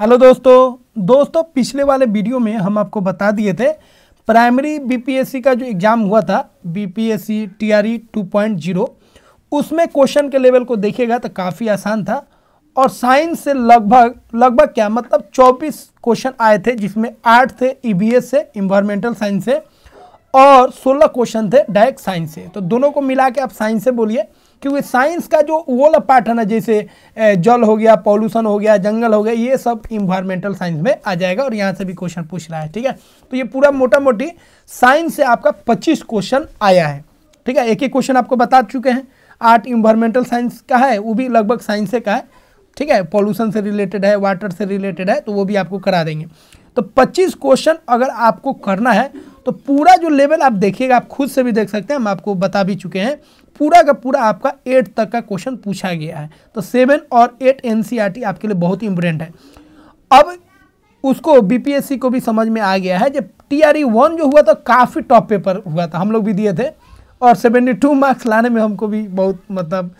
hello दोस्तों दोस्तों पिछले वाले वीडियो में हम आपको बता दिए थे प्राइमरी बीपीएससी का जो एग्ज़ाम हुआ था बीपीएससी टीआरई 2.0 उसमें क्वेश्चन के लेवल को देखिएगा तो काफ़ी आसान था और साइंस से लगभग लगभग क्या मतलब 24 क्वेश्चन आए थे जिसमें आठ थे ईवीएस e से इन्वायरमेंटल साइंस से और सोलह क्वेश्चन थे डायरेक्ट साइंस से तो दोनों को मिला के आप साइंस से बोलिए क्योंकि साइंस का जो वो पैटर्न है जैसे जल हो गया पॉल्यूशन हो गया जंगल हो गया ये सब इन्वायरमेंटल साइंस में आ जाएगा और यहाँ से भी क्वेश्चन पूछ रहा है ठीक है तो ये पूरा मोटा मोटी साइंस से आपका पच्चीस क्वेश्चन आया है ठीक है एक एक क्वेश्चन आपको बता चुके हैं आर्ट इन्वायरमेंटल साइंस का है वो भी लगभग साइंस से का है ठीक है पॉल्यूशन से रिलेटेड है वाटर से रिलेटेड है तो वो भी आपको करा देंगे तो 25 क्वेश्चन अगर आपको करना है तो पूरा जो लेवल आप देखिएगा आप खुद से भी देख सकते हैं हम आपको बता भी चुके हैं पूरा का पूरा आपका एट तक का क्वेश्चन पूछा गया है तो सेवन और एट एन e आपके लिए बहुत इंपोर्टेंट है अब उसको बीपीएससी को भी समझ में आ गया है जब टी आर ई वन जो हुआ था काफ़ी टॉप पेपर हुआ था हम लोग भी दिए थे और सेवेंटी टू मार्क्स लाने में हमको भी बहुत मतलब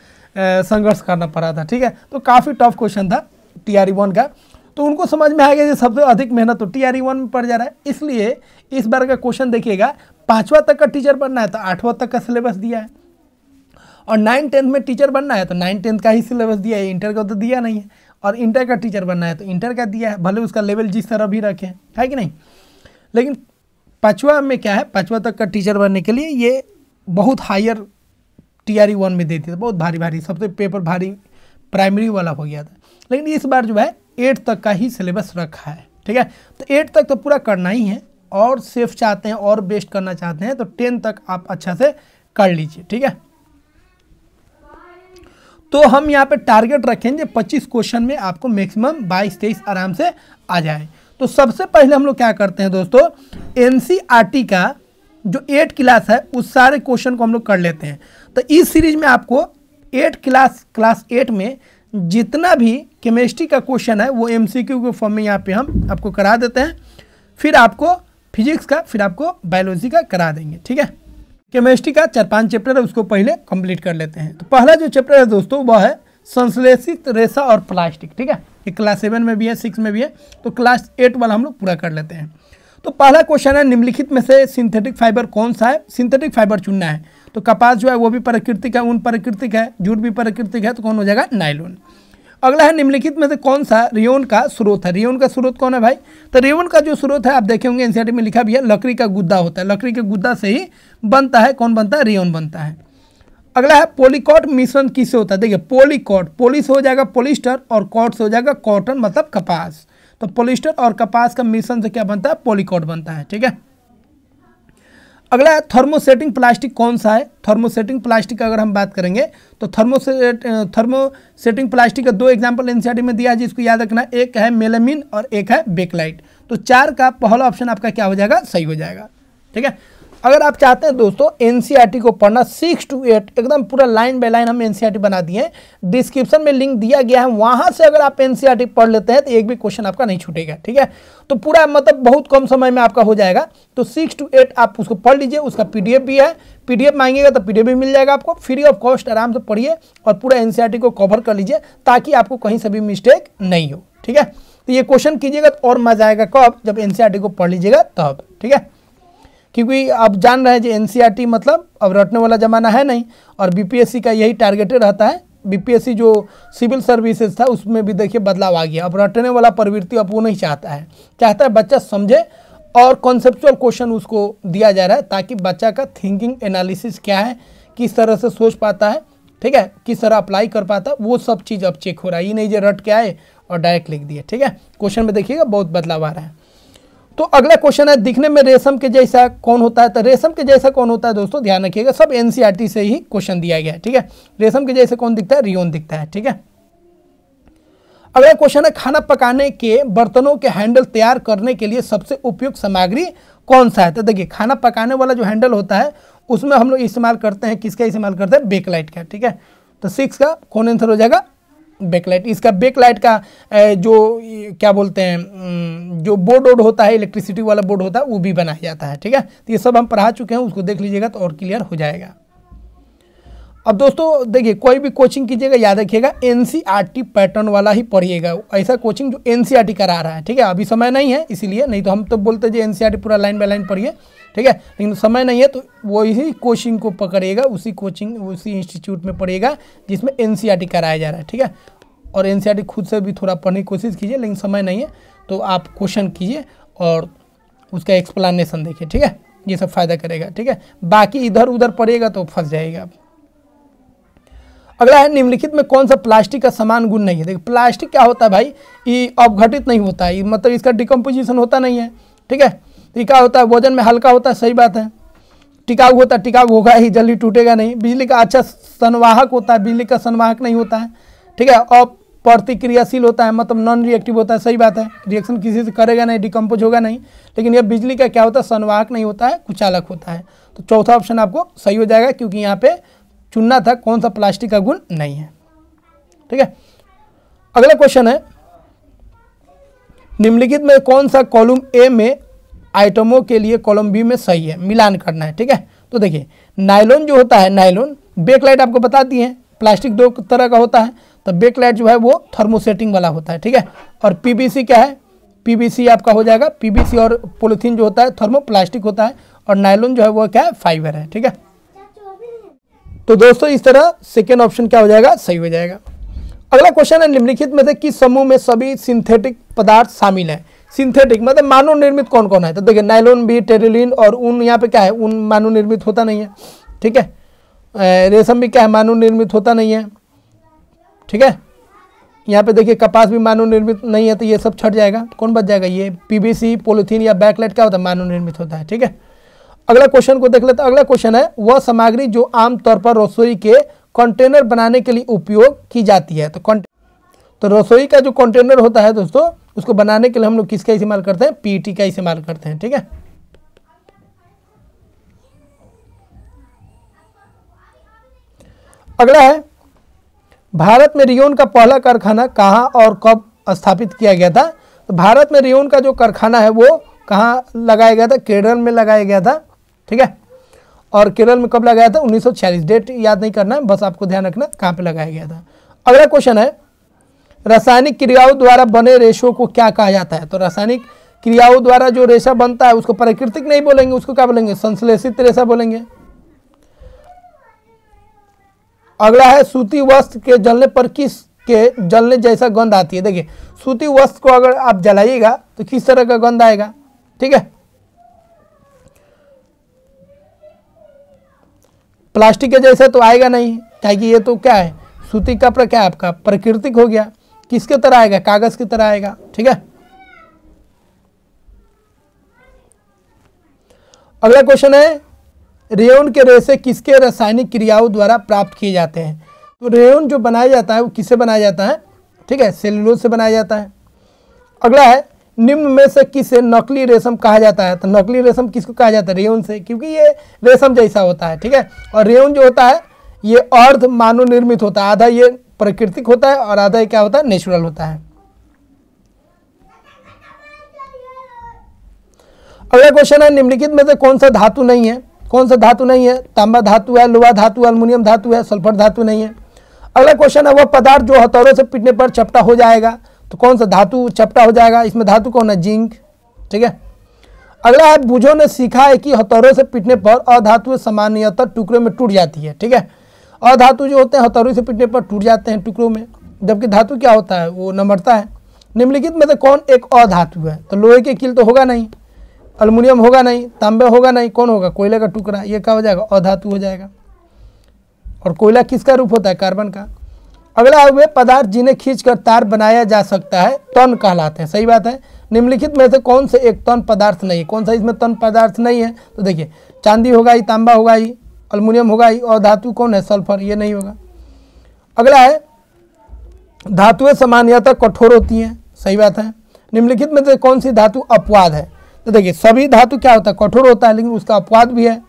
संघर्ष करना पड़ा था ठीक है तो काफ़ी टफ क्वेश्चन था टी आर ई वन का तो उनको समझ में आ गया कि सबसे अधिक मेहनत तो टी आर ई वन में पड़ जा रहा है इसलिए इस बार का क्वेश्चन देखिएगा पाँचवा तक का टीचर बनना है तो आठवां तक का सिलेबस दिया है और नाइन टेंथ में टीचर बनना है तो नाइन टेंथ का ही सिलेबस दिया है इंटर का तो दिया नहीं है और इंटर का टीचर बनना है तो इंटर का दिया है भले उसका लेवल जिस तरह भी रखें है कि नहीं लेकिन पाँचवा में क्या है पाँचवा तक का टीचर बनने के लिए ये बहुत हायर टी आर वन में देती थी बहुत भारी भारी सबसे पेपर भारी प्राइमरी वाला हो गया था लेकिन इस बार जो है एट तक का ही सिलेबस रखा है ठीक है तो एट तक तो पूरा करना ही है और सेफ चाहते हैं और बेस्ट करना चाहते हैं तो टेन तक आप अच्छा से कर लीजिए ठीक है तो हम यहाँ पे टारगेट रखेंगे 25 क्वेश्चन में आपको मैक्सिमम 22 तेईस आराम से आ जाए तो सबसे पहले हम लोग क्या करते हैं दोस्तों एन e का जो एट क्लास है उस सारे क्वेश्चन को हम लोग कर लेते हैं तो इस सीरीज में आपको एट क्लास क्लास एट में जितना भी केमिस्ट्री का क्वेश्चन है वो एम के फॉर्म में यहाँ पे हम आपको करा देते हैं फिर आपको फिजिक्स का फिर आपको बायोलॉजी का करा देंगे ठीक है केमिस्ट्री का चार पांच चैप्टर है उसको पहले कंप्लीट कर लेते हैं तो पहला जो चैप्टर है दोस्तों वह है संश्लेषित रेशा और प्लास्टिक ठीक है ये क्लास सेवन में भी है सिक्स में भी है तो क्लास एट वाला हम लोग पूरा कर लेते हैं तो पहला क्वेश्चन है निम्नलिखित में से सिंथेटिक फाइबर कौन सा है सिंथेटिक फाइबर चुनना है तो कपास जो है वो भी प्राकृतिक है ऊन प्राकृतिक है जूट भी प्राकृतिक है तो कौन हो जाएगा नाइलोन अगला है निम्नलिखित में से कौन सा रियोन का स्रोत है रियोन का स्रोत कौन है भाई तो रेयन का जो स्रोत है आप देखे होंगे एनसीआर में लिखा भी है लकड़ी का गुद्दा होता है लकड़ी के गुद्दा से ही बनता है कौन बनता है रियोन बनता है अगला है पोलिकॉट मिश्रण किससे होता है देखिए पोलिकॉट पोलिस हो जाएगा पोलिस्टर और कॉट से हो जाएगा कॉटन मतलब कपास तो पोलिस्टर और कपास का मिश्रण से क्या बनता है पोलिकॉट बनता है ठीक है अगला है थर्मोसेटिंग प्लास्टिक कौन सा है थर्मोसेटिंग प्लास्टिक अगर हम बात करेंगे तो थर्मोसेट थर्मोसेटिंग प्लास्टिक का दो एग्जांपल एनसीआरटी में दिया है जिसको याद रखना एक है मेलेमिन और एक है बेकलाइट तो चार का पहला ऑप्शन आपका क्या हो जाएगा सही हो जाएगा ठीक है अगर आप चाहते हैं दोस्तों एनसीईआरटी e को पढ़ना सिक्स टू एट एकदम पूरा लाइन बाय लाइन हम एनसीईआरटी e बना दिए हैं डिस्क्रिप्शन में लिंक दिया गया है वहां से अगर आप एनसीईआरटी e पढ़ लेते हैं तो एक भी क्वेश्चन आपका नहीं छूटेगा ठीक है तो पूरा मतलब बहुत कम समय में आपका हो जाएगा तो सिक्स टू एट आप उसको पढ़ लीजिए उसका पीडीएफ भी है पीडीएफ मांगिएगा तो पीडीएफ भी मिल जाएगा आपको फ्री ऑफ कॉस्ट आराम से पढ़िए और पूरा एनसीईआरटी को कवर कर लीजिए ताकि आपको कहीं से भी मिस्टेक नहीं हो ठीक है तो ये क्वेश्चन कीजिएगा तो और मजा आएगा कब जब एनसीआरटी को पढ़ लीजिएगा तब ठीक है क्योंकि आप जान रहे हैं जो एन e मतलब अब रटने वाला ज़माना है नहीं और बी का यही टारगेट रहता है बी जो सिविल सर्विसेज था उसमें भी देखिए बदलाव आ गया अब रटने वाला प्रवृत्ति अब वो नहीं चाहता है चाहता है बच्चा समझे और कॉन्सेप्चुअल क्वेश्चन उसको दिया जा रहा है ताकि बच्चा का थिंकिंग एनालिसिस क्या है किस तरह से सोच पाता है ठीक है किस तरह अप्लाई कर पाता है वो सब चीज़ अब चेक हो रहा है ये नहीं जो रट के आए और डायरेक्ट लिख दिए ठीक है क्वेश्चन में देखिएगा बहुत बदलाव आ रहा है तो अगला क्वेश्चन है दिखने में रेशम के जैसा कौन होता है तो रेशम के जैसा कौन होता है दोस्तों ध्यान रखिएगा सब एनसीईआरटी e से ही क्वेश्चन दिया गया है ठीक है रेशम के जैसे कौन दिखता है रियोन दिखता है ठीक है अगला क्वेश्चन है खाना पकाने के बर्तनों के हैंडल तैयार करने के लिए सबसे उपयुक्त सामग्री कौन सा है तो देखिए खाना पकाने वाला जो हैंडल होता है उसमें हम लोग इस्तेमाल करते हैं किसका इस्तेमाल करते हैं बेकलाइट का ठीक है तो सिक्स का कौन आंसर हो जाएगा बैकलाइट इसका बैकलाइट का जो क्या बोलते हैं जो बोर्ड वोर्ड होता है इलेक्ट्रिसिटी वाला बोर्ड होता है वो भी बनाया जाता है ठीक है तो ये सब हम पढ़ा चुके हैं उसको देख लीजिएगा तो और क्लियर हो जाएगा अब दोस्तों देखिए कोई भी कोचिंग कीजिएगा याद रखिएगा एन पैटर्न e वाला ही पढ़िएगा ऐसा कोचिंग जो एन e करा रहा है ठीक है अभी समय नहीं है इसीलिए नहीं तो हम तो बोलते हैं जी एन e पूरा लाइन बाय लाइन पढ़िए ठीक है लेकिन समय नहीं है तो वो ही कोचिंग को पकड़ेगा उसी कोचिंग उसी इंस्टीट्यूट में पढ़ेगा जिसमें एन e कराया जा रहा है ठीक है और एन e खुद से भी थोड़ा पढ़ने की कोशिश कीजिए लेकिन समय नहीं है तो आप क्वेश्चन कीजिए और उसका एक्सप्लानेशन देखिए ठीक है ये सब फायदा करेगा ठीक है बाकी इधर उधर पड़ेगा तो फंस जाएगा आप अगला है निम्नलिखित में कौन सा प्लास्टिक का समान गुण नहीं है देखिए प्लास्टिक क्या होता है भाई ये अवघटित नहीं होता है मतलब इसका डिकम्पोजिशन होता नहीं है ठीक है टीका होता है वजन में हल्का होता है सही बात है टिकाऊ होता है टिकाऊ होगा ही जल्दी टूटेगा नहीं बिजली का अच्छा संवाहक होता है बिजली का संवाहक नहीं होता है ठीक है और प्रतिक्रियाशील होता है मतलब नॉन रिएक्टिव होता है सही बात है रिएक्शन किसी से करेगा नहीं डिकम्पोज होगा नहीं लेकिन यह बिजली का क्या होता है संवाहक नहीं होता है कुचालक होता है तो चौथा ऑप्शन आपको सही हो जाएगा क्योंकि यहाँ पे चुनना था कौन सा प्लास्टिक का गुण नहीं है ठीक है अगला क्वेश्चन है निम्नलिखित में कौन सा कॉलम ए में आइटमों के लिए कॉलम बी में सही है मिलान करना है ठीक है तो देखिए नाइलोन जो होता है नाइलॉन बेकलाइट आपको बता दिए हैं प्लास्टिक दो तरह का होता है तो बेकलाइट जो है वो थर्मोसेटिंग वाला होता है ठीक है और पीबीसी क्या है पीबीसी आपका हो जाएगा पीबीसी और पोलिथीन जो होता है थर्मोप्लास्टिक होता है और नायलोन जो है वो क्या है फाइबर है ठीक है तो दोस्तों इस तरह सेकेंड ऑप्शन क्या हो जाएगा सही हो जाएगा अगला क्वेश्चन है निम्नलिखित में से किस समूह में सभी सिंथेटिक पदार्थ शामिल हैं सिंथेटिक मतलब मानव निर्मित कौन कौन है तो देखिए नाइलोन भी टेरिलिन और ऊन यहाँ पे क्या है ऊन मानव निर्मित होता नहीं है ठीक है रेशम भी क्या है मानव निर्मित होता नहीं है ठीक है यहाँ पे देखिए कपास भी मानव निर्मित नहीं है तो ये सब छट जाएगा कौन बच जाएगा ये पीबीसी पोलिथीन या बैकलाइट क्या होता है मानव निर्मित होता है ठीक है अगला क्वेश्चन को देख लेते हैं अगला क्वेश्चन है वह सामग्री जो आमतौर पर रसोई के कंटेनर बनाने के लिए उपयोग की जाती है तो तो रसोई का जो कंटेनर होता है दोस्तों उसको बनाने के लिए हम लोग किसका इस्तेमाल करते हैं पीटी का इस्तेमाल करते हैं ठीक है अगला है भारत में रियोन का पहला कारखाना कहाँ और कब स्थापित किया गया था तो भारत में रियोन का जो कारखाना है वो कहाँ लगाया गया था केरल में लगाया गया था ठीक है और केरल में कब लगाया था 1946 डेट याद नहीं करना है बस आपको ध्यान रखना कहाँ पे लगाया गया था अगला क्वेश्चन है रासायनिक क्रियाओं द्वारा बने रेशों को क्या कहा जाता है तो रासायनिक क्रियाओं द्वारा जो रेशा बनता है उसको प्राकृतिक नहीं बोलेंगे उसको क्या बोलेंगे संश्लेषित रेशा बोलेंगे अगला है सूती वस्त्र के जलने पर किस के जलने जैसा गंध आती है देखिए सूती वस्त्र को अगर आप जलाइएगा तो किस तरह का गंध आएगा ठीक है प्लास्टिक के जैसा तो आएगा नहीं क्या ये तो क्या है सूती कपड़ा क्या आपका प्राकृतिक हो गया किसके तरह आएगा कागज की तरह आएगा ठीक है अगला क्वेश्चन है रेउन के रेसे किसके रासायनिक क्रियाओं द्वारा प्राप्त किए जाते हैं तो रेउन जो बनाया जाता है वो किससे बनाया जाता है ठीक है सेलुलोज से बनाया जाता है अगला है निम्न में से किसे नकली रेशम कहा जाता है तो नकली रेशम किसको कहा जाता है रेउन से क्योंकि ये रेशम जैसा होता है ठीक है और रेउन जो होता है ये अर्ध मानव निर्मित होता है आधा ये प्राकृतिक होता है और आधा क्या होता है नेचुरल होता है अगला क्वेश्चन है निम्नलिखित में से कौन सा धातु नहीं है कौन सा धातु नहीं है तांबा धातु है लोहा धातु है अल्मोनियम धातु है सल्फर धातु नहीं है अगला क्वेश्चन है वह पदार्थ जो हथौड़ों से पिटने पर चपटा हो जाएगा तो कौन सा धातु चपटा हो जाएगा इसमें धातु कौन है जिंक ठीक है अगला है बूझों ने सीखा है कि हथौड़ों से पिटने पर अधातु सामान्यतः टुकड़े में टूट जाती है ठीक है अधातु जो होते हैं हथौड़ी से पिटने पर टूट जाते हैं टुकड़ों में जबकि धातु क्या होता है वो नमरता है निम्नलिखित में से कौन एक अधातु है तो लोहे के कील तो होगा नहीं अलमुनियम होगा नहीं तांबे होगा नहीं कौन होगा कोयले का टुकड़ा ये क्या हो जाएगा अधातु हो जाएगा और कोयला किसका रूप होता है कार्बन का अगला हुए पदार्थ जिन्हें कर तार बनाया जा सकता है तन कहलाते हैं सही बात है निम्नलिखित में से कौन से एक तन पदार्थ नहीं है कौन सा इसमें तन पदार्थ नहीं है तो देखिए चांदी होगा ही तांबा होगा ही अल्मोनियम होगा ही और धातु कौन है सल्फर ये नहीं होगा अगला है धातुएं सामान्यतः कठोर होती हैं सही बात है निम्नलिखित में से कौन सी धातु अपवाद है तो देखिए सभी धातु क्या होता है कठोर होता है लेकिन उसका अपवाद भी है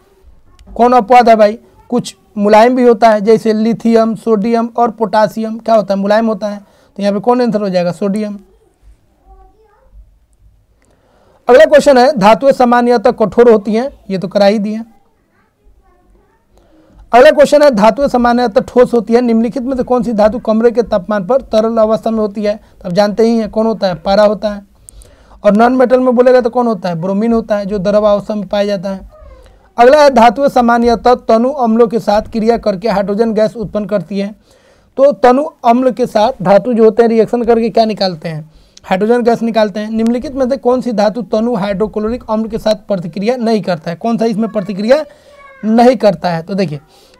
कौन अपवाद है भाई कुछ मुलायम भी होता है जैसे लिथियम सोडियम और पोटासियम क्या होता है मुलायम होता है तो यहाँ पे कौन आंसर हो जाएगा सोडियम अगला क्वेश्चन है धातुएं सामान्यतः कठोर होती हैं ये तो करा ही दिए अगला क्वेश्चन है धातु सामान्यतः ठोस होती है निम्नलिखित में से कौन सी धातु कमरे के तापमान पर तरल अवस्था में होती है तो आप जानते ही हैं कौन होता है पारा होता है और नॉन मेटल में बोलेगा तो कौन होता है ब्रोमीन होता है जो द्रव अवस्था में पाया जाता है अगला है धातु सामान्यतः तनु अम्लों के साथ क्रिया करके हाइड्रोजन गैस उत्पन्न करती है तो तनु अम्ल के साथ धातु जो होते हैं रिएक्शन करके क्या निकालते हैं हाइड्रोजन गैस निकालते हैं निम्नलिखित में से कौन सी धातु तनु हाइड्रोक्लोरिक अम्ल के साथ प्रतिक्रिया नहीं करता है कौन सा इसमें प्रतिक्रिया नहीं करता है तो देखिए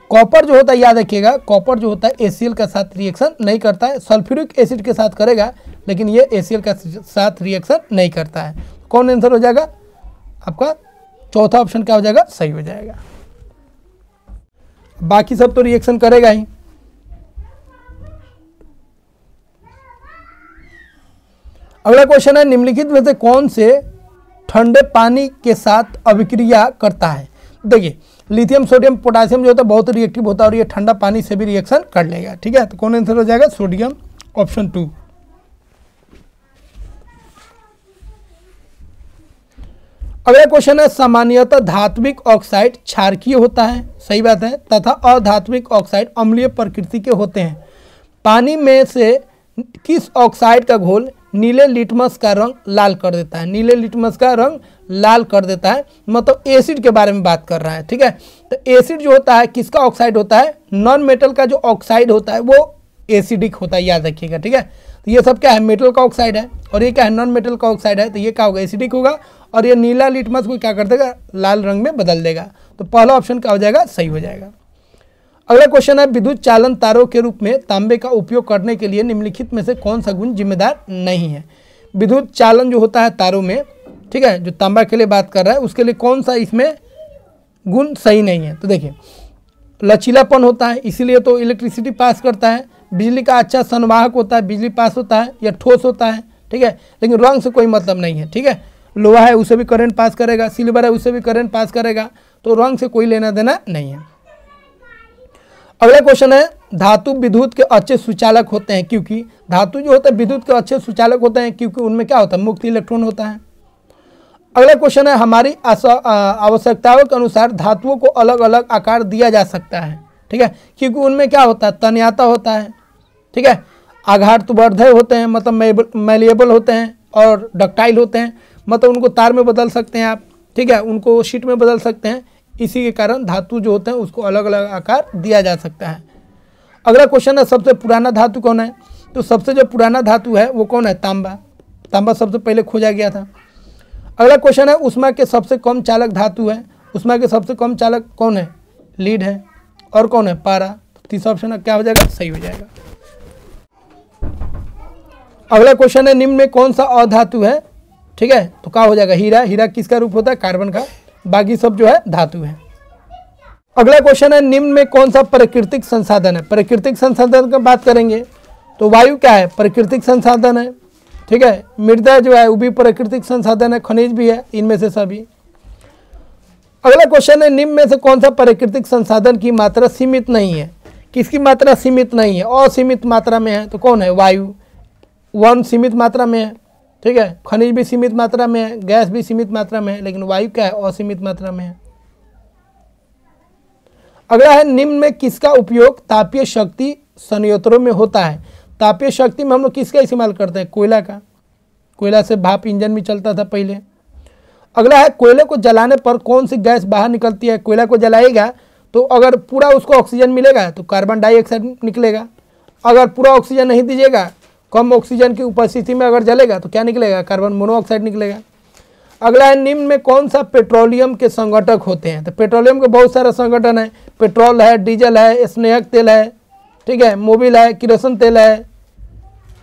कॉपर जो होता है याद रखिएगा कॉपर जो होता है एसीएल के साथ रिएक्शन नहीं करता है सल्फ्यूरिक एसिड के साथ करेगा लेकिन ये एसीएल के साथ रिएक्शन नहीं करता है कौन आंसर हो जाएगा आपका चौथा ऑप्शन क्या हो जाएगा सही हो जाएगा बाकी सब तो रिएक्शन करेगा ही अगला क्वेश्चन है निम्नलिखित में से कौन से ठंडे पानी के साथ अभिक्रिया करता है देखिए लिथियम सोडियम पोटासियम जो होता है बहुत रिएक्टिव होता है और ये ठंडा पानी से भी रिएक्शन कर लेगा ठीक है तो कौन आंसर हो जाएगा सोडियम ऑप्शन टू अगला क्वेश्चन है सामान्यतः धात्विक ऑक्साइड क्षारकीय होता है सही बात है तथा अधात्विक ऑक्साइड अम्लीय प्रकृति के होते हैं पानी में से किस ऑक्साइड का घोल नीले लिटमस का रंग लाल कर देता है नीले लिटमस का रंग लाल कर देता है मतलब एसिड के बारे में बात कर रहा है ठीक है तो एसिड जो होता है किसका ऑक्साइड होता है नॉन मेटल का जो ऑक्साइड होता है वो एसिडिक होता है याद रखिएगा ठीक है तो ये सब क्या है मेटल का ऑक्साइड है और ये क्या है नॉन मेटल का ऑक्साइड है तो ये क्या होगा एसिडिक होगा और ये नीला लिटमस को क्या कर देगा लाल रंग में बदल देगा तो पहला ऑप्शन क्या हो जाएगा सही हो जाएगा अगला क्वेश्चन है विद्युत चालन तारों के रूप में तांबे का उपयोग करने के लिए निम्नलिखित में से कौन सा गुण जिम्मेदार नहीं है विद्युत चालन जो होता है तारों में ठीक है जो तांबा के लिए बात कर रहा है उसके लिए कौन सा इसमें गुण सही नहीं है तो देखिए लचीलापन होता है इसीलिए तो इलेक्ट्रिसिटी पास करता है बिजली का अच्छा संवाहक होता है बिजली पास होता है या ठोस होता है ठीक है लेकिन रंग से कोई मतलब नहीं है ठीक है लोहा है उसे भी करंट पास करेगा सिल्वर है उसे भी करंट पास करेगा तो रंग से कोई लेना देना नहीं है अगला क्वेश्चन है धातु विद्युत के अच्छे सुचालक होते हैं क्योंकि धातु जो होता है विद्युत के अच्छे सुचालक होते हैं क्योंकि उनमें क्या होता है मुक्त इलेक्ट्रॉन होता है अगला क्वेश्चन है हमारी आवश्यकताओं के अनुसार धातुओं को अलग अलग आकार दिया जा सकता है ठीक है क्योंकि उनमें क्या होता है तन्याता होता है ठीक है आघात तो वर्धय होते हैं मतलब मेलिएबल होते हैं और डक्टाइल होते हैं मतलब उनको तार में बदल सकते हैं आप ठीक है उनको शीट में बदल सकते हैं इसी के कारण धातु जो होते हैं उसको अलग अलग आकार दिया जा सकता है अगला क्वेश्चन है सबसे पुराना धातु कौन है तो सबसे जो पुराना धातु है वो कौन है तांबा तांबा सबसे पहले खोजा गया था अगला क्वेश्चन है उषमा के सबसे कम चालक धातु है उषमा के सबसे कम चालक कौन है लीड है और कौन है पारा तो तीसरा ऑप्शन क्या हो जाएगा सही हो जाएगा अगला क्वेश्चन है निम्न में कौन सा अधातु है ठीक है तो क्या हो जाएगा हीरा हीरा किसका रूप होता है कार्बन का बाकी सब जो है धातु है अगला क्वेश्चन है निम्न में कौन सा प्राकृतिक संसाधन है प्राकृतिक संसाधन का बात करेंगे तो वायु क्या है प्राकृतिक संसाधन है ठीक है मृदा जो है वो भी प्राकृतिक संसाधन है खनिज भी है इनमें से सभी अगला क्वेश्चन है निम्न में से कौन सा प्राकृतिक संसाधन की मात्रा सीमित नहीं है किसकी मात्रा सीमित नहीं है असीमित मात्रा में है तो कौन है वायु वन सीमित मात्रा में है ठीक है खनिज भी सीमित मात्रा में है गैस भी सीमित मात्रा में है लेकिन वायु क्या है असीमित मात्रा में है अगला है निम्न में किसका उपयोग तापीय शक्ति संयोत्रों में होता है तापीय शक्ति में हम लोग किसका इस्तेमाल करते हैं कोयला का कोयला से भाप इंजन भी चलता था पहले अगला है कोयले को जलाने पर कौन सी गैस बाहर निकलती है कोयला को जलाएगा तो अगर पूरा उसको ऑक्सीजन मिलेगा तो कार्बन डाइऑक्साइड निकलेगा अगर पूरा ऑक्सीजन नहीं दीजिएगा कम ऑक्सीजन की उपस्थिति में अगर जलेगा तो क्या निकलेगा कार्बन मोनोऑक्साइड निकलेगा अगला है निम्न में कौन सा पेट्रोलियम के संगठक होते हैं तो पेट्रोलियम के बहुत सारे संगठन है पेट्रोल है डीजल है स्नेहक तेल है ठीक है मोबिल है किरोसन तेल है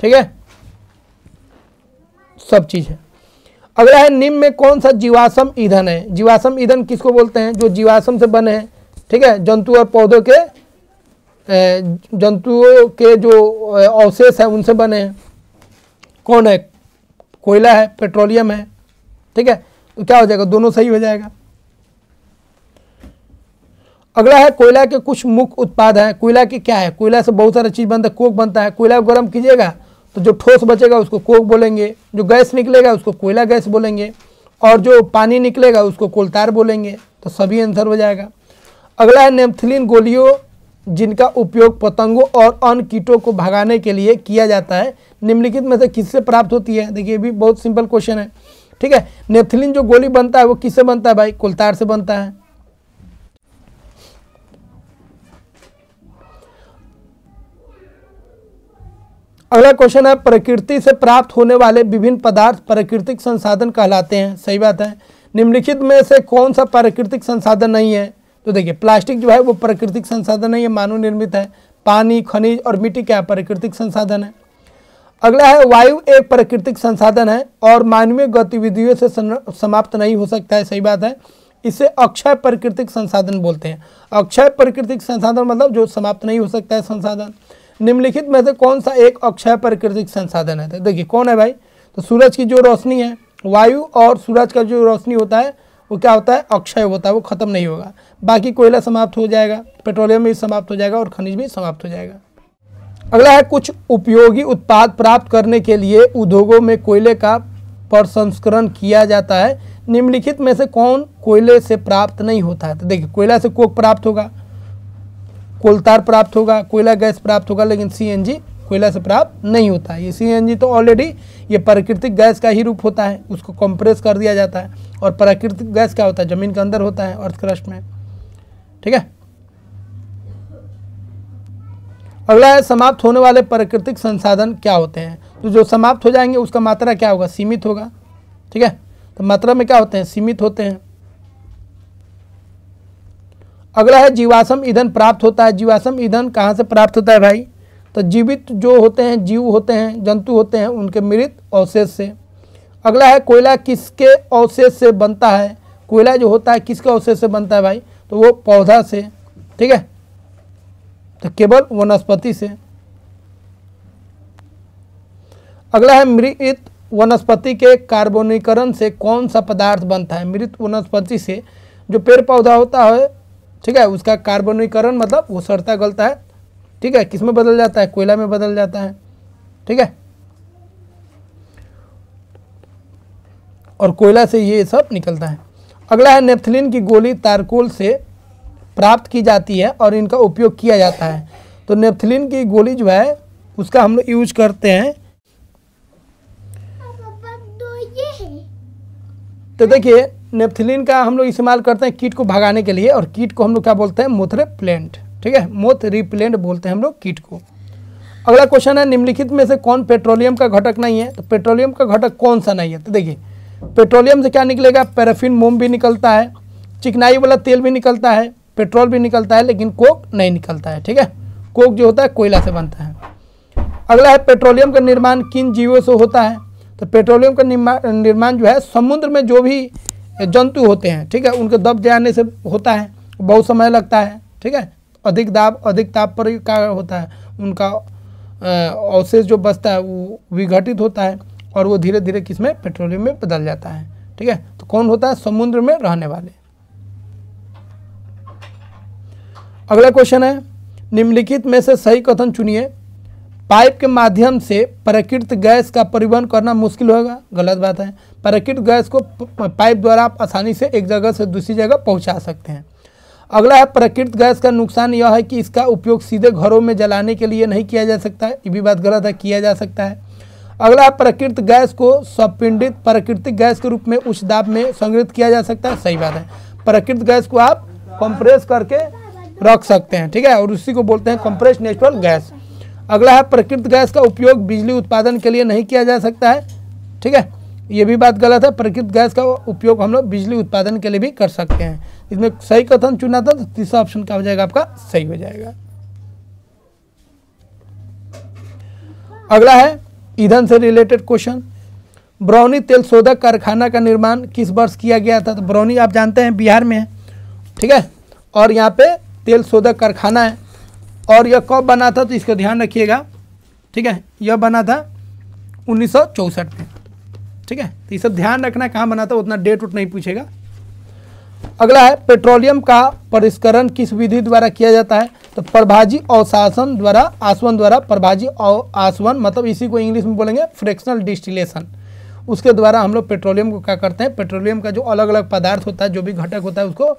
ठीक है सब चीज़ है अगला है निम्न में कौन सा जीवाश्म ईंधन है जीवाश्म ईंधन किसको बोलते हैं जो जीवाश्म से बने हैं ठीक है जंतु और पौधों के जंतुओं के जो अवशेष है उनसे बने हैं कौन है कोयला है पेट्रोलियम है ठीक है तो क्या हो जाएगा दोनों सही हो जाएगा अगला है कोयला के कुछ मुख्य उत्पाद हैं कोयला के क्या है कोयला से बहुत सारा चीज़ बनता है कोक बनता है कोयला गर्म कीजिएगा तो जो ठोस बचेगा उसको कोक बोलेंगे जो गैस निकलेगा उसको कोयला गैस बोलेंगे और जो पानी निकलेगा उसको कोलतार बोलेंगे तो सभी आंसर हो जाएगा अगला है नेम्थलिन गोलियों जिनका उपयोग पतंगों और अन्य कीटों को भगाने के लिए किया जाता है निम्नलिखित में से किससे प्राप्त होती है देखिए भी बहुत सिंपल क्वेश्चन है ठीक है नेफ्थलिन जो गोली बनता है वो किससे बनता है भाई कोलतार से बनता है अगला क्वेश्चन है प्रकृति से प्राप्त होने वाले विभिन्न पदार्थ प्राकृतिक संसाधन कहलाते हैं सही बात है निम्नलिखित में से कौन सा प्राकृतिक संसाधन नहीं है तो देखिए प्लास्टिक जो है वो प्राकृतिक संसाधन नहीं है मानव निर्मित है पानी खनिज और मिट्टी क्या प्राकृतिक संसाधन है अगला है वायु एक प्राकृतिक संसाधन है और मानवीय गतिविधियों से समाप्त नहीं हो सकता है सही बात है इसे अक्षय प्राकृतिक संसाधन बोलते हैं अक्षय प्राकृतिक संसाधन मतलब जो समाप्त नहीं हो सकता है संसाधन निम्नलिखित में से कौन सा एक अक्षय प्राकृतिक संसाधन है तो देखिए कौन है भाई तो सूरज की जो रोशनी है वायु और सूरज का जो रोशनी होता है वो क्या होता है अक्षय होता है वो खत्म नहीं होगा बाकी कोयला समाप्त हो जाएगा पेट्रोलियम भी समाप्त हो जाएगा और खनिज भी समाप्त हो जाएगा अगला है कुछ उपयोगी उत्पाद प्राप्त करने के लिए उद्योगों में कोयले का प्रसंस्करण किया जाता है निम्नलिखित में से कौन कोयले से प्राप्त नहीं होता है तो देखिए कोयला से कोक प्राप्त होगा कोलतार प्राप्त होगा कोयला गैस प्राप्त होगा लेकिन सी कोयला से प्राप्त नहीं होता है ये सी तो ऑलरेडी ये प्राकृतिक गैस का ही रूप होता है उसको कंप्रेस कर दिया जाता है और प्राकृतिक गैस क्या होता है जमीन के अंदर होता है अर्थक्रष्ट में ठीक है अगला है समाप्त होने वाले प्राकृतिक संसाधन क्या होते हैं तो जो समाप्त हो जाएंगे उसका मात्रा क्या होगा सीमित होगा ठीक है तो मात्रा में क्या होते हैं सीमित होते हैं अगला है जीवाश्म ईंधन प्राप्त होता है जीवाश्म ईंधन कहाँ से प्राप्त होता है भाई तो जीवित जो होते हैं जीव होते हैं जंतु होते हैं उनके मृत अवशेष से अगला है कोयला किसके अवशेष से बनता है कोयला जो होता है किसके अवशेष से बनता है भाई तो वो पौधा से ठीक है तो केवल वनस्पति से अगला है मृत वनस्पति के कार्बोनीकरण से कौन सा पदार्थ बनता है मृत वनस्पति से जो पेड़ पौधा होता है ठीक है उसका कार्बनिकरण मतलब वो सड़ता गलता है ठीक है किसमें बदल जाता है कोयला में बदल जाता है ठीक है और कोयला से ये सब निकलता है अगला है नेप्थलिन की गोली तारकोल से प्राप्त की जाती है और इनका उपयोग किया जाता है तो नेप्थलिन की गोली जो है उसका हम लोग यूज करते हैं तो देखिए नेपथिलिन का हम लोग इस्तेमाल करते हैं कीट को भगाने के लिए और कीट को हम लोग क्या बोलते हैं मोथ रिप्लेंट ठीक है मोथ रिप्लेंट बोलते हैं हम लोग कीट को अगला क्वेश्चन है निम्नलिखित में से कौन पेट्रोलियम का घटक नहीं है तो पेट्रोलियम का घटक कौन सा नहीं है तो देखिए पेट्रोलियम से क्या निकलेगा पैराफिन मोम भी निकलता है चिकनाई वाला तेल भी निकलता है पेट्रोल भी निकलता है लेकिन कोक नहीं निकलता है ठीक है कोक जो होता है कोयला से बनता है अगला है पेट्रोलियम का निर्माण किन जीवों से होता है तो पेट्रोलियम का निर्माण जो है समुद्र में जो भी जंतु होते हैं ठीक है उनके दब जाने से होता है बहुत समय लगता है ठीक है अधिक दाब अधिक ताप पर का होता है उनका अवशेष जो बचता है वो विघटित होता है और वो धीरे धीरे किस में पेट्रोलियम में बदल जाता है ठीक है तो कौन होता है समुद्र में रहने वाले अगला क्वेश्चन है निम्नलिखित में से सही कथन चुनिए पाइप के माध्यम से प्रकृत गैस का परिवहन करना मुश्किल होगा गलत बात है प्रकृत गैस को पाइप द्वारा आप आसानी से एक जगह से दूसरी जगह पहुंचा सकते हैं अगला है प्रकृत गैस का नुकसान यह है कि इसका उपयोग सीधे घरों में जलाने के लिए नहीं किया जा सकता है ये भी बात गलत है किया जा सकता है अगला है प्रकृत गैस को स्वपिंडित प्राकृतिक गैस के रूप में उच्च दाब में संग्रहित किया जा सकता है सही बात है प्रकृत गैस को आप कंप्रेस करके रख सकते हैं ठीक है और उसी को बोलते हैं कंप्रेस नेचुरल गैस अगला है प्रकृत गैस का उपयोग बिजली उत्पादन के लिए नहीं किया जा सकता है ठीक है ये भी बात गलत है प्रकृत गैस का उपयोग हम लोग बिजली उत्पादन के लिए भी कर सकते हैं इसमें सही कथन चुना था तो तीसरा ऑप्शन क्या हो जाएगा आपका सही हो जाएगा अगला है ईंधन से रिलेटेड क्वेश्चन ब्राउनी तेल शोधक कारखाना का निर्माण किस वर्ष किया गया था तो ब्राउनी आप जानते हैं बिहार में है ठीक है और यहाँ पे तेल शोधक कारखाना है और यह कब बना था तो इसको ध्यान रखिएगा ठीक है यह बना था उन्नीस में ठीक है तो ये सब ध्यान रखना कहाँ बना था उतना डेट उट नहीं पूछेगा अगला है पेट्रोलियम का परिष्करण किस विधि द्वारा किया जाता है तो प्रभाजी अवशासन द्वारा आसवन द्वारा प्रभाजी आसवन मतलब इसी को इंग्लिश में बोलेंगे फ्रैक्शनल डिस्टिलेशन उसके द्वारा हम लोग पेट्रोलियम को क्या करते हैं पेट्रोलियम का जो अलग अलग पदार्थ होता है जो भी घटक होता है उसको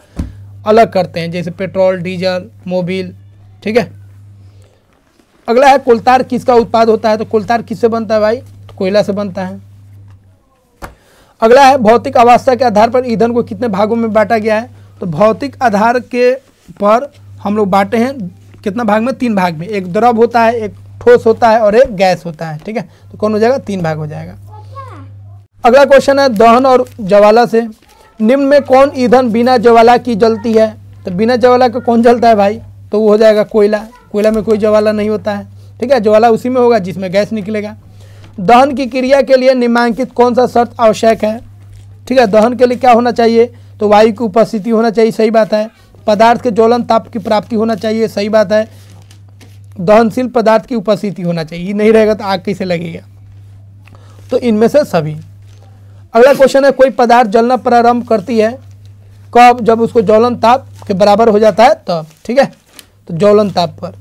अलग करते हैं जैसे पेट्रोल डीजल मोबिल ठीक है अगला है कोलतार किसका उत्पाद होता है तो कोलतार किससे बनता है भाई तो कोयला से बनता है अगला है भौतिक अवस्था के आधार पर ईंधन को कितने भागों में बांटा गया है तो भौतिक आधार के पर हम लोग बांटे हैं कितना भाग में तीन भाग में एक द्रव होता है एक ठोस होता है और एक गैस होता है ठीक है तो कौन हो जाएगा तीन भाग हो जाएगा अगला क्वेश्चन है दहन और ज्वाला से निम्न में कौन ईंधन बिना ज्वाला की जलती है तो बिना ज्वाला का कौन जलता है भाई तो वो हो जाएगा कोयला कोयला में कोई ज्वाला नहीं होता है ठीक है ज्वाला उसी में होगा जिसमें गैस निकलेगा दहन की क्रिया के लिए निम्नांकित कौन सा शर्त आवश्यक है ठीक है दहन के लिए क्या होना चाहिए तो वायु की उपस्थिति होना चाहिए सही बात है पदार्थ के ज्वलन ताप की प्राप्ति होना चाहिए सही बात है दहनशील पदार्थ की उपस्थिति होना चाहिए ये नहीं रहेगा तो आग कैसे लगेगा तो इनमें से सभी अगला क्वेश्चन है कोई पदार्थ जलना प्रारंभ करती है कब जब उसको ज्वलन ताप के बराबर हो जाता है तब तो, ठीक है तो ज्वलन ताप पर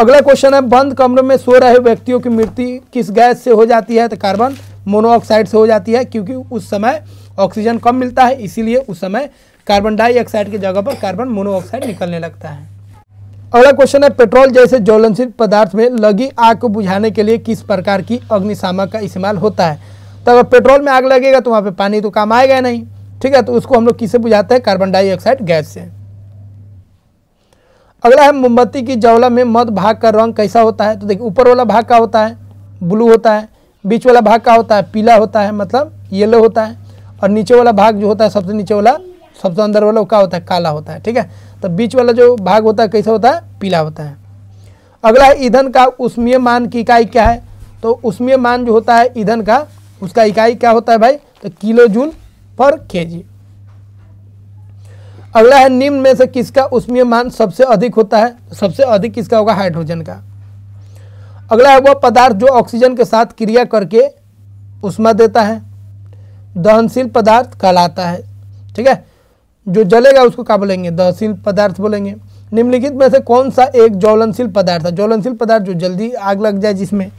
अगला क्वेश्चन है बंद कमरे में सो रहे व्यक्तियों की मृत्यु किस गैस से हो जाती है तो कार्बन मोनोऑक्साइड से हो जाती है क्योंकि उस समय ऑक्सीजन कम मिलता है इसीलिए उस समय कार्बन डाइऑक्साइड की जगह पर कार्बन मोनोऑक्साइड निकलने लगता है अगला क्वेश्चन है पेट्रोल जैसे ज्वलनशील पदार्थ में लगी आग को बुझाने के लिए किस प्रकार की अग्निशामक का इस्तेमाल होता है तो अगर पेट्रोल में आग लगेगा तो वहाँ पे पानी तो काम आएगा नहीं ठीक है तो उसको हम लोग किससे बुझाते हैं कार्बन डाइऑक्साइड गैस से अगला है मोमबत्ती की ज्वाला में मध भाग का रंग कैसा होता है तो देखिए ऊपर वाला भाग का होता है ब्लू होता है बीच वाला भाग का होता है पीला होता है मतलब येलो होता है और नीचे वाला भाग जो होता है सबसे नीचे वाला सबसे अंदर वाला का होता है काला होता है ठीक है तो बीच वाला जो भाग होता है कैसा होता है पीला होता है अगला है ईंधन का उष्मीय मान की इकाई क्या है तो उष्मीय मान जो होता है ईंधन का उसका इकाई क्या होता है भाई तो किलो जूल पर के जी अगला है निम्न में से किसका उष्मीय मान सबसे अधिक होता है सबसे अधिक किसका होगा हाइड्रोजन का अगला है वह पदार्थ जो ऑक्सीजन के साथ क्रिया करके उष्मा देता है दहनशील पदार्थ कहलाता है ठीक है जो जलेगा उसको क्या बोलेंगे दहनशील पदार्थ बोलेंगे निम्नलिखित में से कौन सा एक ज्वलनशील पदार्थ है ज्वलनशील पदार्थ जो जल्दी आग लग जाए जिसमें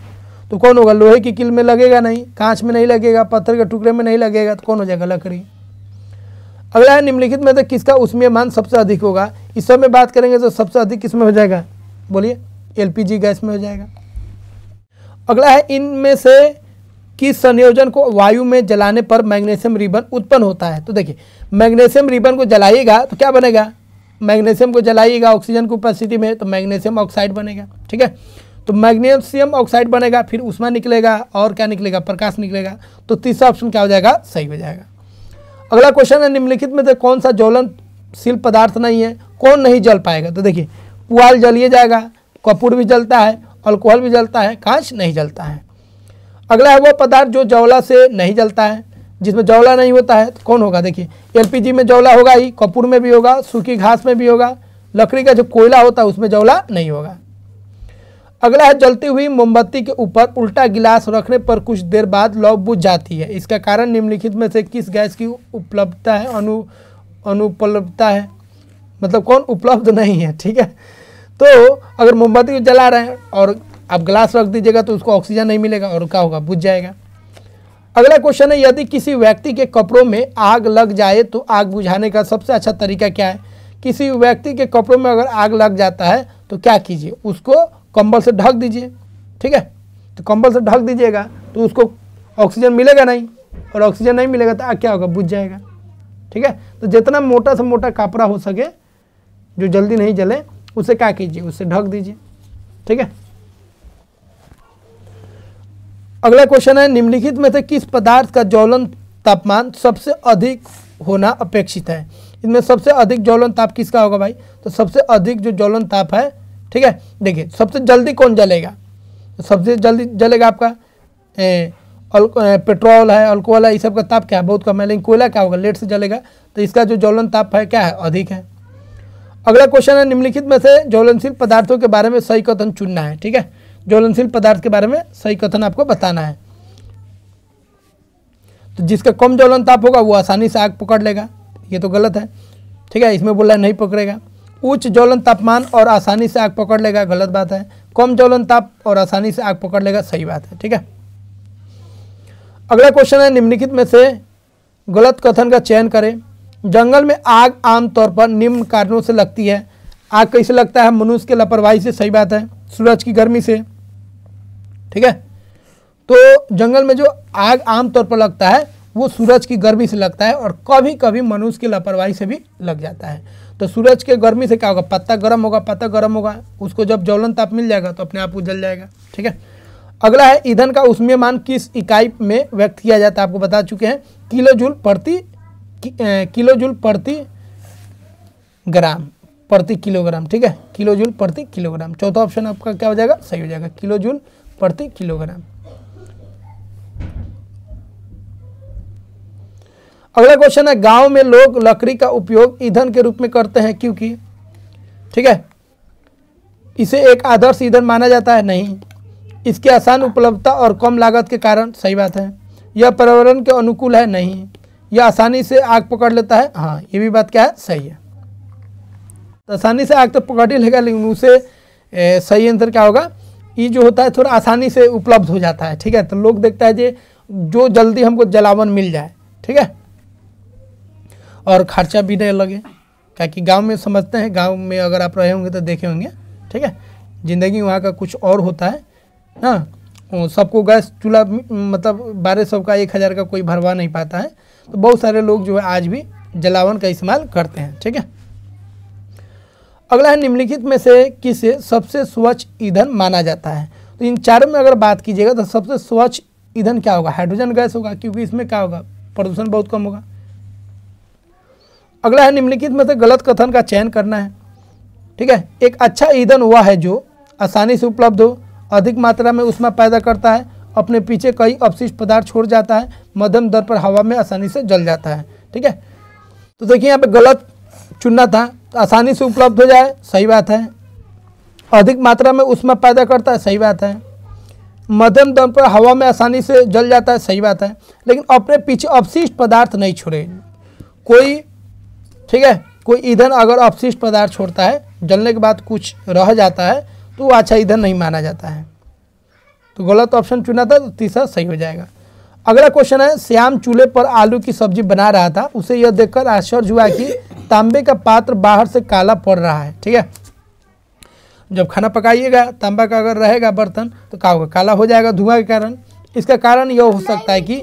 तो कौन होगा लोहे की किल में लगेगा नहीं कांच में नहीं लगेगा पत्थर के टुकड़े में नहीं लगेगा तो कौन हो जाएगा लकड़ी अगला है निम्नलिखित में से किसका उसमें मान सबसे अधिक होगा इस सब में बात करेंगे तो सबसे अधिक किस में हो जाएगा बोलिए एलपीजी गैस में हो जाएगा अगला है इनमें से किस संयोजन को वायु में जलाने पर मैग्नेशियम रिबन उत्पन्न होता है तो देखिए मैग्नेशियम रिबन को जलाइएगा तो क्या बनेगा मैग्नेशियम को जलाइएगा ऑक्सीजन की उपस्थिति में तो मैग्नेशियम ऑक्साइड बनेगा ठीक है तो मैग्नेशियम ऑक्साइड बनेगा फिर उसमें निकलेगा और क्या निकलेगा प्रकाश निकलेगा तो तीसरा ऑप्शन क्या हो जाएगा सही हो जाएगा अगला क्वेश्चन है निम्नलिखित में से कौन सा ज्वलनशील पदार्थ नहीं है कौन नहीं जल पाएगा तो देखिए पुआल जलिए जाएगा कपूर भी जलता है अल्कोहल भी जलता है कांच नहीं जलता है अगला है वो पदार्थ जो ज्वला से नहीं जलता है जिसमें ज्वला नहीं होता है तो कौन होगा देखिए एलपीजी में ज्वला होगा ही कपूर में भी होगा सूखी घास में भी होगा लकड़ी का जो कोयला होता है उसमें ज्वला नहीं होगा अगला है जलती हुई मोमबत्ती के ऊपर उल्टा गिलास रखने पर कुछ देर बाद लौ बुझ जाती है इसका कारण निम्नलिखित में से किस गैस की उपलब्धता है अनु अनुपलब्धता है मतलब कौन उपलब्ध नहीं है ठीक है तो अगर मोमबत्ती जला रहे हैं और आप गिलास रख दीजिएगा तो उसको ऑक्सीजन नहीं मिलेगा और क्या होगा बुझ जाएगा अगला क्वेश्चन है यदि किसी व्यक्ति के कपड़ों में आग लग जाए तो आग बुझाने का सबसे अच्छा तरीका क्या है किसी व्यक्ति के कपड़ों में अगर आग लग जाता है तो क्या कीजिए उसको कंबल से ढक दीजिए ठीक है तो कंबल से ढक दीजिएगा तो उसको ऑक्सीजन मिलेगा नहीं और ऑक्सीजन नहीं मिलेगा तो क्या होगा बुझ जाएगा ठीक है तो जितना मोटा से मोटा कापड़ा हो सके जो जल्दी नहीं जले उसे क्या कीजिए उससे ढक दीजिए ठीक है अगला क्वेश्चन है निम्नलिखित में से किस पदार्थ का ज्वलन तापमान सबसे अधिक होना अपेक्षित है इसमें सबसे अधिक ज्वलन ताप किसका होगा भाई तो सबसे अधिक जो ज्वलन ताप है ठीक है देखिए सबसे जल्दी कौन जलेगा सबसे जल्दी जलेगा आपका ए, पेट्रोल है अल्कोहल है ये सब का ताप क्या है बहुत कम है लेकिन कोयला क्या होगा लेट से जलेगा तो इसका जो ज्वलन ताप है क्या है अधिक है अगला क्वेश्चन है निम्नलिखित में से ज्वलनशील पदार्थों के बारे में सही कथन चुनना है ठीक है ज्वलनशील पदार्थ के बारे में सही कथन आपको बताना है तो जिसका कम ज्वलन ताप होगा वो आसानी से आग पकड़ लेगा ये तो गलत है ठीक है इसमें बोला नहीं पकड़ेगा उच्च ज्वलन तापमान और आसानी से आग पकड़ लेगा गलत बात है कम ज्वलन ताप और आसानी से आग पकड़ लेगा सही बात है ठीक है अगला क्वेश्चन है निम्नलिखित में से गलत कथन का चयन करें जंगल में आग आमतौर पर निम्न कारणों से लगती है आग कैसे लगता है मनुष्य के लापरवाही से सही बात है सूरज की गर्मी से ठीक है तो जंगल में जो आग आमतौर पर लगता है वो सूरज की गर्मी से लगता है और कभी कभी मनुष्य की लापरवाही से भी लग जाता है तो सूरज के गर्मी से क्या होगा पत्ता गर्म होगा पत्ता गर्म होगा उसको जब ज्वलन ताप मिल जाएगा तो अपने आप वो जल जाएगा ठीक है अगला है ईंधन का उसमें मान किस इकाई में व्यक्त किया जाता है आपको बता चुके हैं किलो जूल प्रति किलो जूल प्रति ग्राम प्रति किलोग्राम ठीक है किलो जूल प्रति किलोग्राम चौथा ऑप्शन आपका क्या हो जाएगा सही हो जाएगा किलो जूल प्रति किलोग्राम अगला क्वेश्चन है गांव में लोग लकड़ी का उपयोग ईंधन के रूप में करते हैं क्योंकि ठीक है इसे एक आदर्श ईंधन माना जाता है नहीं इसकी आसान उपलब्धता और कम लागत के कारण सही बात है यह पर्यावरण के अनुकूल है नहीं यह आसानी से आग पकड़ लेता है हाँ ये भी बात क्या है सही है तो आसानी से आग तो पकड़ ही लेगा लेकिन उसे ए, सही आंसर क्या होगा ये जो होता है थोड़ा आसानी से उपलब्ध हो जाता है ठीक है तो लोग देखता है जे जो जल्दी हमको जलावन मिल जाए ठीक है और खर्चा भी नहीं लगे क्या कि गाँव में समझते हैं गाँव में अगर आप रहे होंगे तो देखे होंगे ठीक है ज़िंदगी वहाँ का कुछ और होता है ना सबको गैस चूल्हा मतलब बारह सौ का एक हज़ार का कोई भरवा नहीं पाता है तो बहुत सारे लोग जो है आज भी जलावन का इस्तेमाल करते हैं ठीक है अगला है निम्नलिखित में से किसे सबसे स्वच्छ ईंधन माना जाता है तो इन चारों में अगर बात कीजिएगा तो सबसे स्वच्छ ईंधन क्या होगा हाइड्रोजन गैस होगा क्योंकि इसमें क्या होगा प्रदूषण बहुत कम होगा अगला है निम्नलिखित में से गलत कथन का चयन करना है ठीक है एक अच्छा ईंधन हुआ है जो आसानी से उपलब्ध हो अधिक मात्रा में उष्मा पैदा करता है अपने पीछे कई अपशिष्ट पदार्थ छोड़ जाता है मध्यम दर पर हवा में आसानी से जल जाता है ठीक है तो देखिए यहाँ पे गलत चुनना था तो आसानी से उपलब्ध हो जाए सही बात है अधिक मात्रा में उष्मा पैदा करता है सही बात है मध्यम दम पर हवा में आसानी से जल जाता है सही बात है लेकिन अपने पीछे अपशिष्ट पदार्थ नहीं छोड़े कोई ठीक है कोई ईंधन अगर अपशिष्ट पदार्थ छोड़ता है जलने के बाद कुछ रह जाता है तो वो अच्छा ईंधन नहीं माना जाता है तो गलत ऑप्शन चुना था तो तीसरा सही हो जाएगा अगला क्वेश्चन है श्याम चूल्हे पर आलू की सब्जी बना रहा था उसे यह देखकर आश्चर्य हुआ कि तांबे का पात्र बाहर से काला पड़ रहा है ठीक है जब खाना पकाइएगा तांबा का अगर रहेगा बर्तन तो क्या होगा काला हो जाएगा धुआं के कारण इसका कारण यह हो सकता है कि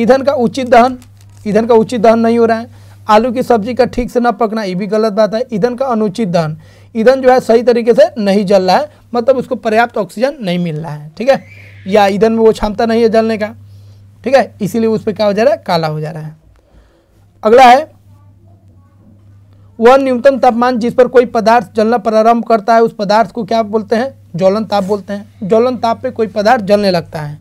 ईंधन का उचित दहन ईंधन का उचित दहन नहीं हो रहा है आलू की सब्जी का ठीक से ना पकना ये भी गलत बात है ईंधन का अनुचित दहन ईंधन जो है सही तरीके से नहीं जल रहा है मतलब उसको पर्याप्त ऑक्सीजन नहीं मिल रहा है ठीक है या ईंधन में वो क्षमता नहीं है जलने का ठीक है इसीलिए उस पर क्या हो जा रहा है काला हो जा रहा है अगला है वह न्यूनतम तापमान जिस पर कोई पदार्थ जलना प्रारंभ करता है उस पदार्थ को क्या बोलते हैं ज्वलन ताप बोलते हैं ज्वलन ताप पे कोई पदार्थ जलने लगता है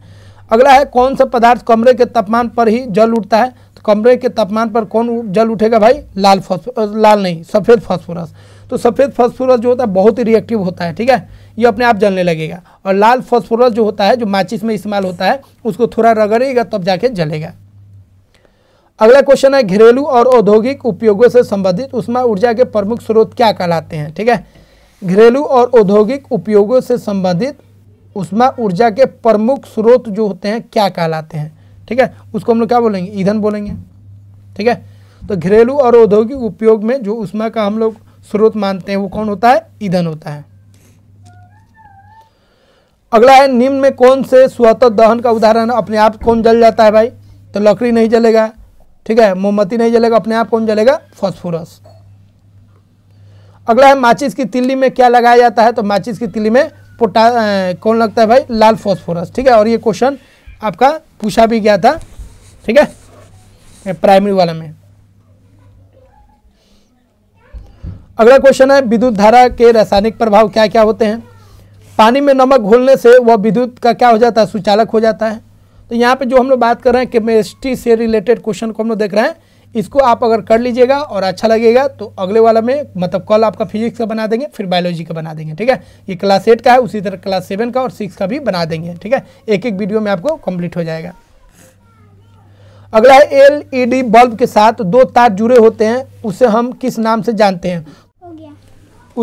अगला है कौन सा पदार्थ कमरे के तापमान पर ही जल उठता है कमरे के तापमान पर कौन जल उठेगा भाई लाल लाल नहीं सफ़ेद फॉस्फोरस तो सफ़ेद फॉस्फोरस जो होता है बहुत ही रिएक्टिव होता है ठीक है ये अपने आप जलने लगेगा और लाल फॉस्फोरस जो होता है जो माचिस में इस्तेमाल होता है उसको थोड़ा रगड़ेगा तब जाके जलेगा अगला क्वेश्चन है घरेलू और औद्योगिक उपयोगों से संबंधित उसमें ऊर्जा के प्रमुख स्रोत क्या कहलाते हैं ठीक है घरेलू और औद्योगिक उपयोगों से संबंधित उसमें ऊर्जा के प्रमुख स्रोत जो होते हैं क्या कहलाते हैं ठीक है उसको हम लोग क्या बोलेंगे ईंधन बोलेंगे ठीक है तो घरेलू और औद्योगिक उपयोग में जो उष्मा का हम लोग स्रोत मानते हैं वो कौन होता है ईंधन होता है अगला है निम्न में कौन से स्वतः दहन का उदाहरण अपने आप कौन जल जाता है भाई तो लकड़ी नहीं जलेगा ठीक है मोमबत्ती नहीं जलेगा अपने आप कौन जलेगा फॉस्फोरस अगला है माचिस की तिल्ली में क्या लगाया जाता है तो माचिस की तिल्ली में पोटा कौन लगता है भाई लाल फॉस्फोरस ठीक है और ये क्वेश्चन आपका पूछा भी गया था ठीक है प्राइमरी वाला में अगला क्वेश्चन है विद्युत धारा के रासायनिक प्रभाव क्या क्या होते हैं पानी में नमक घोलने से वह विद्युत का क्या हो जाता है सुचालक हो जाता है तो यहाँ पे जो हम लोग बात कर रहे हैं केमिस्ट्री से रिलेटेड क्वेश्चन को हम लोग देख रहे हैं इसको आप अगर कर लीजिएगा और अच्छा लगेगा तो अगले वाला में मतलब कल आपका फिजिक्स का बना देंगे फिर बायोलॉजी का बना देंगे ठीक है ये क्लास एट का है उसी तरह क्लास सेवन का और सिक्स का भी बना देंगे ठीक है एक एक वीडियो में आपको कंप्लीट हो जाएगा अगला है डी बल्ब e के साथ दो तार जुड़े होते हैं उसे हम किस नाम से जानते हैं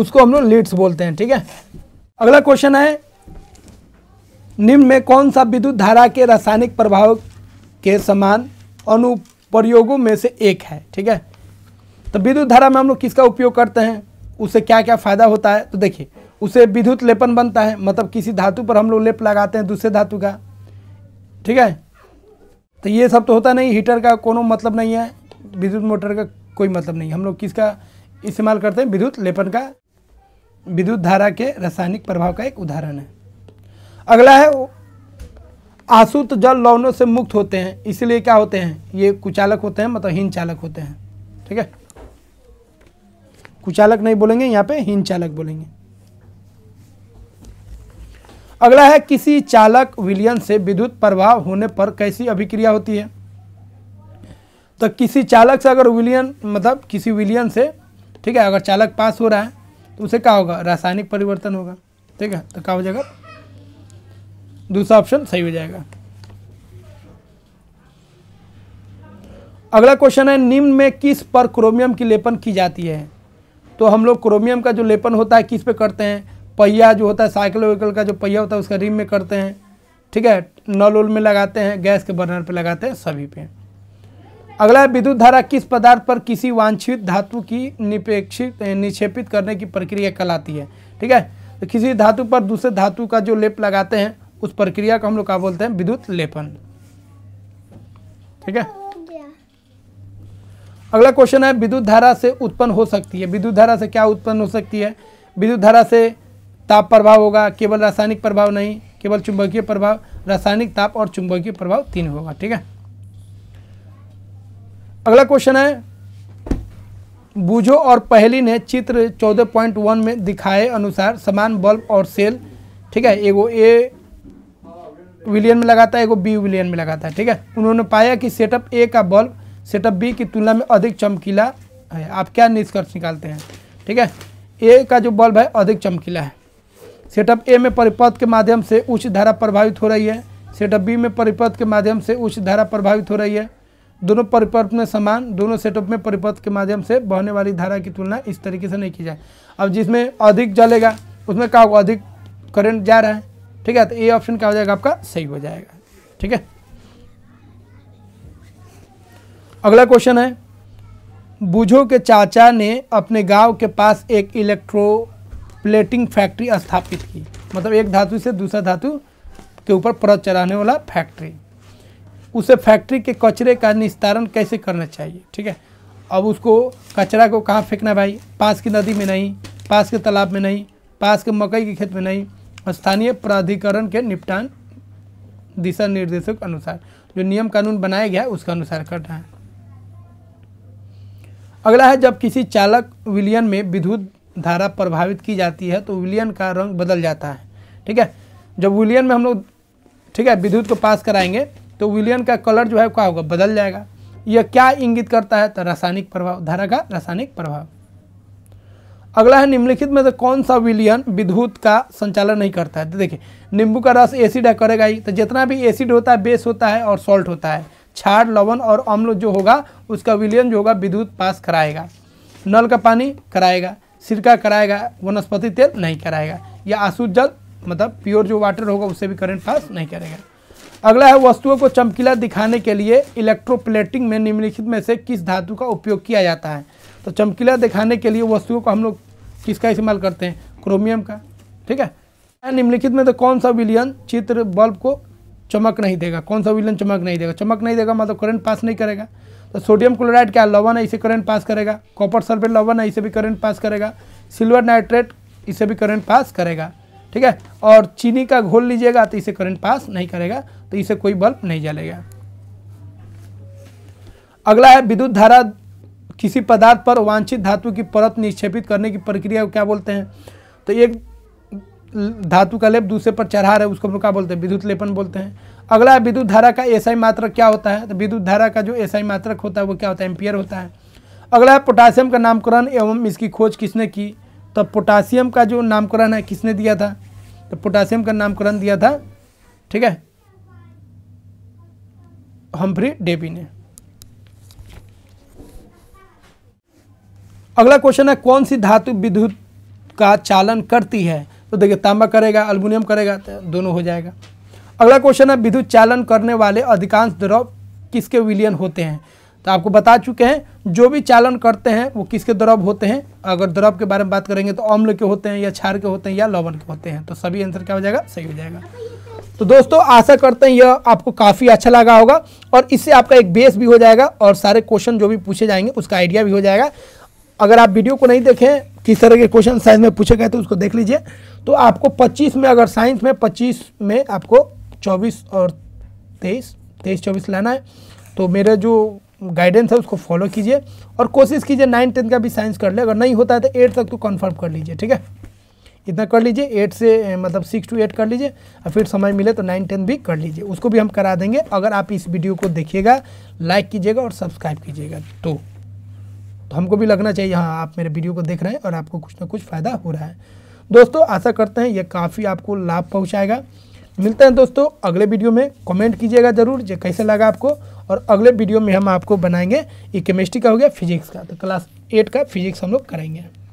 उसको हम लोग लीड्स बोलते हैं ठीक है अगला क्वेश्चन है निम्न में कौन सा विद्युत धारा के रासायनिक प्रभाव के समान अनु प्रयोगों में से एक है ठीक है तो विद्युत धारा में हम लोग किसका उपयोग करते हैं उससे क्या क्या फ़ायदा होता है तो देखिए उसे विद्युत लेपन बनता है मतलब किसी धातु पर हम लोग लेप लगाते हैं दूसरे धातु का ठीक है तो ये सब तो होता नहीं हीटर का कोनो मतलब नहीं है विद्युत मोटर का कोई मतलब नहीं हम लोग किसका इस्तेमाल करते हैं विद्युत लेपन का विद्युत धारा के रासायनिक प्रभाव का एक उदाहरण है अगला है आसुत जल लवनों से मुक्त होते हैं इसलिए क्या होते हैं ये कुचालक होते हैं मतलब हीन चालक होते हैं ठीक है कुचालक नहीं बोलेंगे यहाँ पे हीन चालक बोलेंगे अगला है किसी चालक विलियन से विद्युत प्रभाव होने पर कैसी अभिक्रिया होती है तो किसी चालक से अगर विलियन मतलब किसी विलियन से ठीक है अगर चालक पास हो रहा है तो उसे क्या होगा रासायनिक परिवर्तन होगा ठीक है तो क्या हो जाएगा दूसरा ऑप्शन सही हो जाएगा अगला क्वेश्चन है निम्न में किस पर क्रोमियम की लेपन की जाती है तो हम लोग क्रोमियम का जो लेपन होता है किस पे करते हैं पहिया जो होता है साइकिल वाइकिल का जो पहिया होता है उसका रिम में करते हैं ठीक है नल उल में लगाते हैं गैस के बर्नर पे लगाते हैं सभी पे अगला है विद्युत धारा किस पदार्थ पर किसी वांछित धातु की निपेक्षित निक्षेपित करने की प्रक्रिया कहलाती है ठीक है तो किसी धातु पर दूसरे धातु का जो लेप लगाते हैं उस प्रक्रिया को हम लोग क्या बोलते हैं विद्युत लेपन ठीक है अगला क्वेश्चन है विद्युत धारा से उत्पन्न हो सकती है विद्युत धारा से क्या उत्पन्न हो सकती है विद्युत धारा से ताप प्रभाव होगा केवल रासायनिक प्रभाव नहीं केवल चुंबकीय प्रभाव रासायनिक ताप और चुंबकीय प्रभाव तीन होगा ठीक है अगला क्वेश्चन है बुझो और पहली ने चित्र 14.1 में दिखाए अनुसार समान बल्ब और सेल ठीक है एगो ए विलियन में लगाता है एगो बी विलियन में लगाता है ठीक है उन्होंने पाया कि सेटअप ए का बल्ब सेटअप बी की तुलना में अधिक चमकीला है आप क्या निष्कर्ष निकालते हैं ठीक है ए का जो बल्ब है अधिक चमकीला है सेटअप ए में परिपथ के माध्यम से उच्च धारा प्रभावित हो रही है सेटअप बी में परिपथ के माध्यम से उच्च धारा प्रभावित हो रही है दोनों परिपथ में समान दोनों सेटअप में परिपथ के माध्यम से बहने वाली धारा की तुलना इस तरीके से नहीं की जाए अब जिसमें अधिक जलेगा उसमें क्या अधिक करंट जा रहा है ठीक है तो ए ऑप्शन क्या हो जाएगा आपका सही हो जाएगा ठीक है अगला क्वेश्चन है बुझो के चाचा ने अपने गांव के पास एक इलेक्ट्रोप्लेटिंग फैक्ट्री स्थापित की मतलब एक धातु से दूसरा धातु के ऊपर परत चढ़ाने वाला फैक्ट्री उसे फैक्ट्री के कचरे का निस्तारण कैसे करना चाहिए ठीक है अब उसको कचरा को कहाँ फेंकना भाई पास की नदी में नहीं पास के तालाब में नहीं पास के मकई के खेत में नहीं स्थानीय प्राधिकरण के निपटान दिशा निर्देशों के अनुसार जो नियम कानून बनाया गया है उसके अनुसार करना है अगला है जब किसी चालक विलियन में विद्युत धारा प्रभावित की जाती है तो विलियन का रंग बदल जाता है ठीक है जब विलियन में हम लोग ठीक है विद्युत को पास कराएंगे तो विलियन का कलर जो है क्या होगा बदल जाएगा यह क्या इंगित करता है तो रासायनिक प्रभाव धारा का रासायनिक प्रभाव अगला है निम्नलिखित में से कौन सा विलियन विद्युत का संचालन नहीं करता है तो देखिए नींबू का रस एसिड करेगा ही तो जितना भी एसिड होता है बेस होता है और सॉल्ट होता है छाड़ लवण और अम्ल जो होगा उसका विलियन जो होगा विद्युत पास कराएगा नल का पानी कराएगा सिरका कराएगा वनस्पति तेल नहीं कराएगा या आसूद जल मतलब प्योर जो वाटर होगा उससे भी करंट पास नहीं करेगा अगला है वस्तुओं को चमकीला दिखाने के लिए इलेक्ट्रोप्लेटिंग में निम्नलिखित में से किस धातु का उपयोग किया जाता है तो चमकीला दिखाने के लिए वस्तुओं को हम लोग किसका इस्तेमाल करते हैं क्रोमियम का ठीक है निम्नलिखित में तो कौन सा विलियन चित्र बल्ब को चमक नहीं देगा कौन सा विलियन चमक नहीं देगा चमक नहीं देगा मतलब करंट पास नहीं करेगा तो सोडियम क्लोराइड क्या लवन है इसे करंट पास करेगा कॉपर सल्फेट लवन है इसे भी करंट पास करेगा सिल्वर नाइट्रेट इसे भी करंट पास करेगा ठीक है और चीनी का घोल लीजिएगा तो इसे करंट पास नहीं करेगा तो इसे कोई बल्ब नहीं जलेगा अगला है विद्युत धारा किसी पदार्थ पर वांछित धातु की परत निक्षेपित करने की प्रक्रिया को क्या बोलते हैं तो एक धातु का लेप दूसरे पर चढ़ा रहे उसको हम क्या बोलते हैं विद्युत लेपन बोलते हैं अगला विद्युत धारा का एसआई मात्रक क्या होता है तो विद्युत धारा का जो एसआई मात्रक होता है वो क्या होता है एम्पियर होता है अगला है पोटासियम का नामकरण एवं इसकी खोज किसने की तो पोटासियम का जो नामकरण है किसने दिया था तो पोटासियम का नामकरण दिया था ठीक है हम्फ्री डेवी ने अगला क्वेश्चन है कौन सी धातु विद्युत का चालन करती है तो देखिए तांबा करेगा अल्मोनियम करेगा तो दोनों हो जाएगा अगला क्वेश्चन है विद्युत चालन करने वाले अधिकांश द्रव किसके विलियन होते हैं तो आपको बता चुके हैं जो भी चालन करते हैं वो किसके द्रव होते हैं अगर द्रव के बारे में बात करेंगे तो अम्ल के होते हैं या क्षार के होते हैं या लवन के होते हैं तो सभी आंसर क्या हो जाएगा सही हो जाएगा तो दोस्तों आशा करते हैं यह आपको काफ़ी अच्छा लगा होगा और इससे आपका एक बेस भी हो जाएगा और सारे क्वेश्चन जो भी पूछे जाएंगे उसका आइडिया भी हो जाएगा अगर आप वीडियो को नहीं देखें किस तरह के क्वेश्चन साइंस में पूछे गए थे उसको देख लीजिए तो आपको 25 में अगर साइंस में 25 में आपको 24 और 23 23 24 लाना है तो मेरा जो गाइडेंस है उसको फॉलो कीजिए और कोशिश कीजिए नाइन टेंथ का भी साइंस कर ले अगर नहीं होता है तो एट तक तो कन्फर्म कर लीजिए ठीक है इतना कर लीजिए एट से मतलब सिक्स टू एट कर लीजिए और फिर समय मिले तो नाइन टेंथ भी कर लीजिए उसको भी हम करा देंगे अगर आप इस वीडियो को देखिएगा लाइक कीजिएगा और सब्सक्राइब कीजिएगा तो तो हमको भी लगना चाहिए हाँ आप मेरे वीडियो को देख रहे हैं और आपको कुछ ना कुछ फ़ायदा हो रहा है दोस्तों आशा करते हैं ये काफ़ी आपको लाभ पहुँचाएगा मिलते हैं दोस्तों अगले वीडियो में कमेंट कीजिएगा ज़रूर जो कैसे लगा आपको और अगले वीडियो में हम आपको बनाएंगे ये केमिस्ट्री का हो गया फिजिक्स का तो क्लास एट का फिजिक्स हम लोग करेंगे